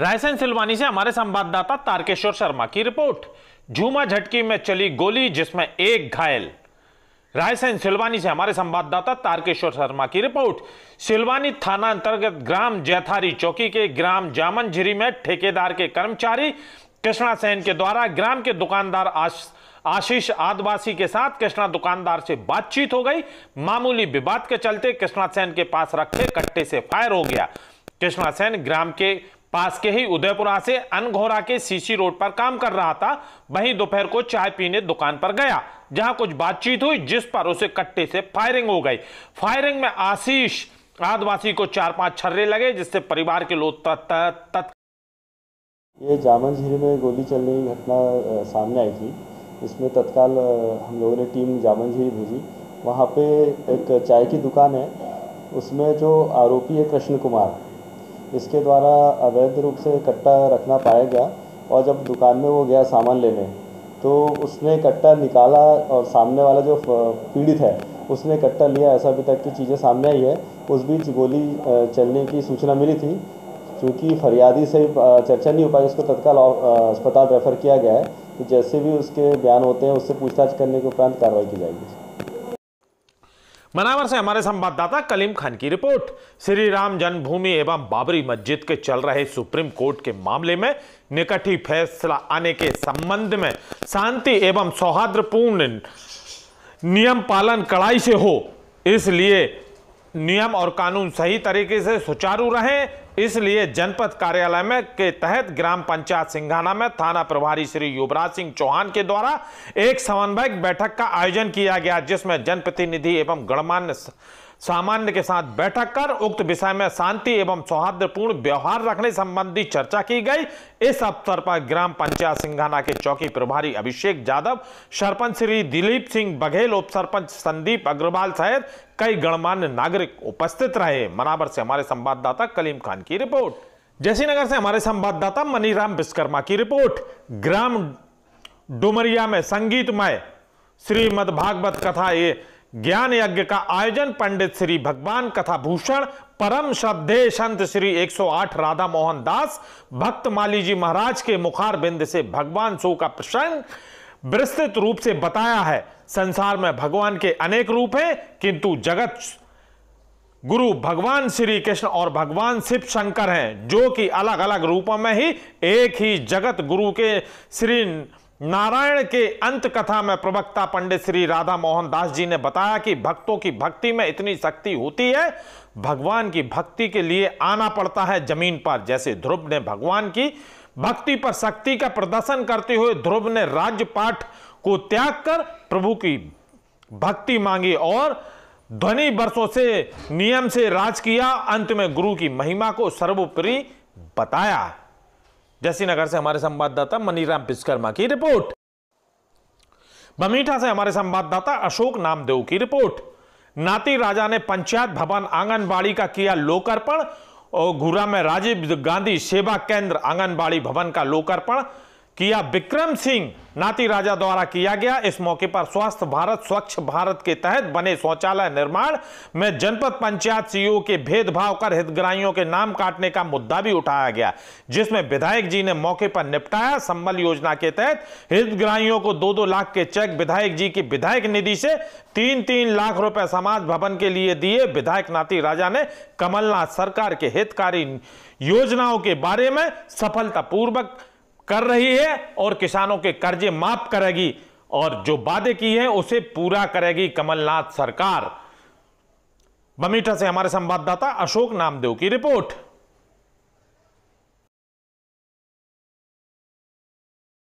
रायसेन सिलवानी से हमारे संवाददाता तारकेश्वर शर्मा की रिपोर्ट झूमा झटकी में चली गोली जिसमें एक घायल रायसेन सिलवानी से हमारे संवाददाता तारकेश्वर शर्मा की रिपोर्ट सिलवानी थाना अंतर्गत ग्राम जैथारी चौकी के ग्राम जामन झिरी में ठेकेदार के कर्मचारी कृष्णा सेन के द्वारा ग्राम के दुकानदार आश, आशीष आदिवासी के साथ कृष्णा दुकानदार से बातचीत हो गई मामूली विवाद के चलते कृष्णा सेन के पास रखे कट्टे से फायर हो गया कृष्णा सेन ग्राम के पास के ही उदयपुरा से अनघोरा के सीसी रोड पर काम कर रहा था वहीं दोपहर को चाय पीने दुकान पर गया जहां कुछ बातचीत हुई जिस पर उसे कट्टे से फायरिंग हो गई फायरिंग में आशीष आदिवासी को चार पांच छर्रे लगे जिससे परिवार के लोग ये जामन झील में गोली चलने की घटना सामने आई थी इसमें तत्काल हम लोगों ने टीम जामन झील भेजी वहाँ पे एक चाय की दुकान है उसमें जो आरोपी है कृष्ण कुमार इसके द्वारा अवैध रूप से कट्टा रखना पाया गया और जब दुकान में वो गया सामान लेने तो उसने कट्टा निकाला और सामने वाला जो पीड़ित है उसने कट्टा लिया ऐसा अभी तक की चीज़ें सामने आई है उस बीच गोली चलने की सूचना मिली थी चूँकि फरियादी से चर्चा नहीं हो पाई उसको तत्काल अस्पताल रेफ़र किया गया है तो जैसे भी उसके बयान होते हैं उससे पूछताछ करने के उपरांत कार्रवाई की जाएगी मनावर से हमारे संवाददाता कलीम खान की रिपोर्ट श्री राम जन्मभूमि एवं बाबरी मस्जिद के चल रहे सुप्रीम कोर्ट के मामले में निकट ही फैसला आने के संबंध में शांति एवं सौहार्दपूर्ण नियम पालन कड़ाई से हो इसलिए नियम और कानून सही तरीके से सुचारू रहे इसलिए जनपद कार्यालय में के तहत ग्राम पंचायत सिंघाना में थाना प्रभारी श्री युवराज सिंह चौहान के द्वारा एक समन्वयक बैठक का आयोजन किया गया जिसमें जनप्रतिनिधि एवं गणमान्य सामान्य के साथ बैठक कर उक्त विषय में शांति एवं सौहार्दपूर्ण व्यवहार रखने संबंधी चर्चा की गई इस अवसर पर ग्राम पंचायत सिंघाना के चौकी प्रभारी अभिषेक यादव सरपंच श्री दिलीप सिंह बघेल उप सरपंच संदीप अग्रवाल सहित कई गणमान्य नागरिक उपस्थित रहे मनावर से हमारे संवाददाता कलीम खान की रिपोर्ट नगर से हमारे संवाददाता मनीराम विश्वकर्मा की रिपोर्ट ग्राम डुमरिया में संगीतमय श्रीमद भागवत कथा ये ज्ञान यज्ञ का आयोजन पंडित श्री भगवान कथा भूषण परम श्रद्धे संत श्री 108 राधा मोहन दास भक्त माली जी महाराज के मुखार बिंद से भगवान सो का प्रसंग विस्तृत रूप से बताया है संसार में भगवान के अनेक रूप हैं किंतु जगत गुरु भगवान श्री कृष्ण और भगवान शिव शंकर हैं जो कि अलग अलग रूपों में ही एक ही जगत गुरु के श्री नारायण के अंत कथा में प्रवक्ता पंडित श्री राधा मोहन दास जी ने बताया कि भक्तों की भक्ति में इतनी शक्ति होती है भगवान की भक्ति के लिए आना पड़ता है जमीन पर जैसे ध्रुव ने भगवान की भक्ति पर शक्ति का प्रदर्शन करते हुए ध्रुव ने राज्य पाठ को त्याग कर प्रभु की भक्ति मांगी और ध्वनि वर्षों से नियम से राज किया अंत में गुरु की महिमा को सर्वोपरि बताया जैसीनगर से हमारे संवाददाता मनीराम विश्वकर्मा की रिपोर्ट बमीठा से हमारे संवाददाता अशोक नामदेव की रिपोर्ट नाती राजा ने पंचायत भवन आंगनबाड़ी का किया लोकार्पण और घुरा में राजीव गांधी सेवा केंद्र आंगनबाड़ी भवन का लोकार्पण किया विक्रम सिंह नाती राजा द्वारा किया गया इस मौके पर स्वस्थ भारत स्वच्छ भारत के तहत बने शौचालय निर्माण में जनपद पंचायत सीईओ के भेदभाव कर हितग्राहियों के नाम काटने का मुद्दा भी उठाया गया जिसमें विधायक जी ने मौके पर निपटाया संबल योजना के तहत हितग्राहियों को दो दो लाख के चेक विधायक जी की विधायक निधि से तीन तीन लाख रुपए समाज भवन के लिए दिए विधायक नाती राजा ने कमलनाथ सरकार के हितकारी योजनाओं के बारे में सफलतापूर्वक कर रही है और किसानों के कर्जे माफ करेगी और जो वादे की है उसे पूरा करेगी कमलनाथ सरकार बमीठा से हमारे संवाददाता अशोक नामदेव की रिपोर्ट